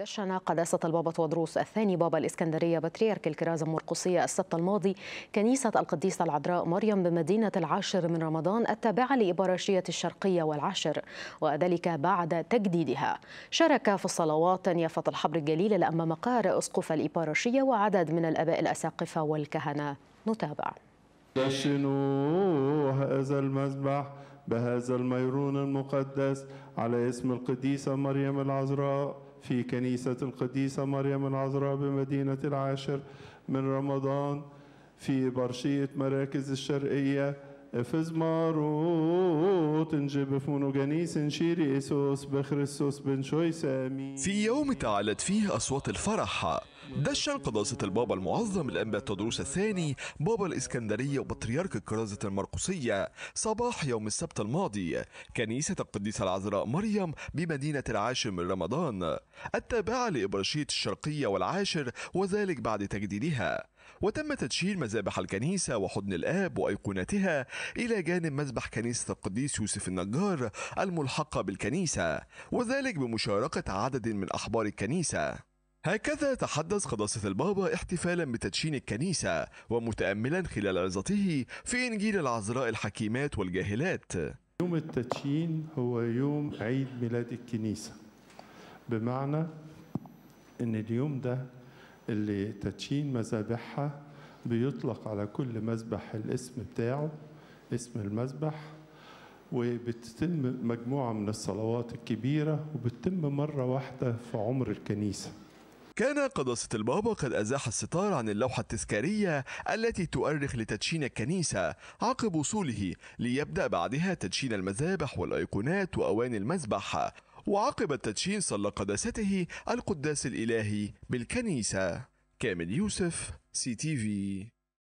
دشن قداسة البابا تودروس الثاني بابا الإسكندرية بطريرك الكرازة المرقصية السبت الماضي كنيسة القديسة العذراء مريم بمدينة العاشر من رمضان التابعة لإبراشية الشرقية والعاشر وذلك بعد تجديدها شارك في الصلوات نيافة الحبر الجليل لأمام مقار أسقف الإبراشية وعدد من الآباء الأساقفة والكهنة نتابع دشنوا هذا المذبح بهذا الميرون المقدس على اسم القديسة مريم العذراء في كنيسة القديسة مريم العذراء بمدينة العاشر من رمضان في برشية مراكز الشرقية افز ماروت نجيب فونو جنيس نشيري اسوس بخريسوس بن شويس امين في يوم تعلت فيه اصوات الفرح دشا قداسة البابا المعظم الأنبا تدروس الثاني بابا الإسكندرية وبطريرك الكرازة المرقسية صباح يوم السبت الماضي كنيسة القديسة العذراء مريم بمدينة العاشر من رمضان التابعة لإبرشيط الشرقية والعاشر وذلك بعد تجديدها وتم تدشين مذابح الكنيسة وحضن الآب وأيقونتها إلى جانب مذبح كنيسة القديس يوسف النجار الملحقة بالكنيسة وذلك بمشاركة عدد من أحبار الكنيسة هكذا تحدث قداسة البابا احتفالا بتدشين الكنيسة ومتأملا خلال عظته في إنجيل العذراء الحكيمات والجاهلات يوم التدشين هو يوم عيد ميلاد الكنيسة بمعنى أن اليوم ده اللي تدشين مذابحها بيطلق على كل مذبح الاسم بتاعه اسم المذبح وبتتم مجموعة من الصلوات الكبيرة وبتتم مرة واحدة في عمر الكنيسة كان قداسة البابا قد أزاح الستار عن اللوحة التذكارية التي تؤرخ لتدشين الكنيسة عقب وصوله ليبدأ بعدها تدشين المذابح والأيقونات وأواني المذبح وعقب التدشين صلى قداسته القداس الإلهي بالكنيسة كامل يوسف سي تي في